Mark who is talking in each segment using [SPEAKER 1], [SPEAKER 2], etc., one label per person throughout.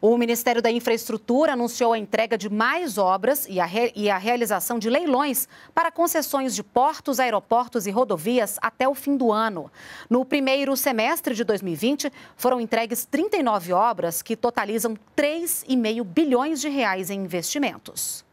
[SPEAKER 1] O Ministério da Infraestrutura anunciou a entrega de mais obras e a, re... e a realização de leilões para concessões de portos, aeroportos e rodovias até o fim do ano. No primeiro semestre de 2020, foram entregues 39 obras que totalizam 3,5 bilhões de reais em investimentos.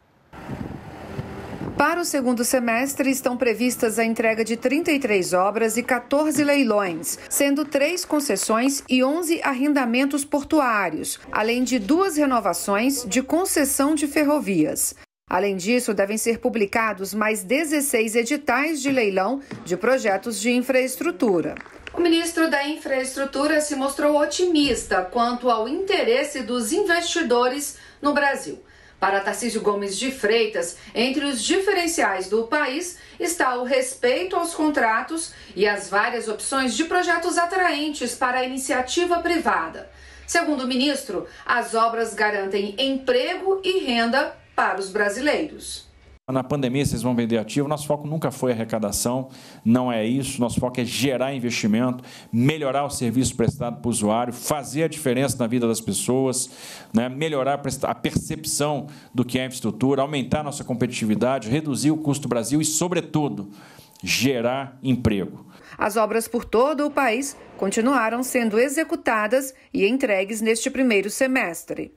[SPEAKER 1] Para o
[SPEAKER 2] segundo semestre, estão previstas a entrega de 33 obras e 14 leilões, sendo três concessões e 11 arrendamentos portuários, além de duas renovações de concessão de ferrovias. Além disso, devem ser publicados mais 16 editais de leilão de projetos de infraestrutura. O ministro da Infraestrutura se mostrou otimista quanto ao interesse dos investidores no Brasil. Para Tarcísio Gomes de Freitas, entre os diferenciais do país está o respeito aos contratos e as várias opções de projetos atraentes para a iniciativa privada. Segundo o ministro, as obras garantem emprego e renda para os brasileiros
[SPEAKER 3] na pandemia vocês vão vender ativo. Nosso foco nunca foi arrecadação, não é isso. Nosso foco é gerar investimento, melhorar o serviço prestado para o usuário, fazer a diferença na vida das pessoas, né? melhorar a percepção do que é a infraestrutura, aumentar a nossa competitividade, reduzir o custo do Brasil e, sobretudo, gerar emprego.
[SPEAKER 2] As obras por todo o país continuaram sendo executadas e entregues neste primeiro semestre.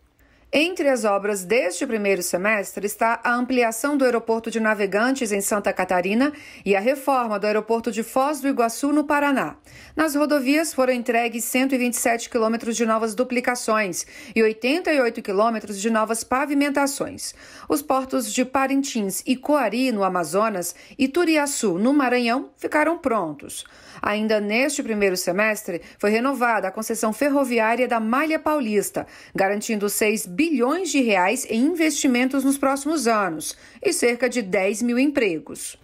[SPEAKER 2] Entre as obras deste primeiro semestre está a ampliação do aeroporto de Navegantes em Santa Catarina e a reforma do aeroporto de Foz do Iguaçu no Paraná. Nas rodovias foram entregues 127 quilômetros de novas duplicações e 88 quilômetros de novas pavimentações. Os portos de Parintins e Coari, no Amazonas, e Turiaçu, no Maranhão, ficaram prontos. Ainda neste primeiro semestre, foi renovada a concessão ferroviária da Malha Paulista, garantindo 6 bilhões de reais em investimentos nos próximos anos e cerca de 10 mil empregos.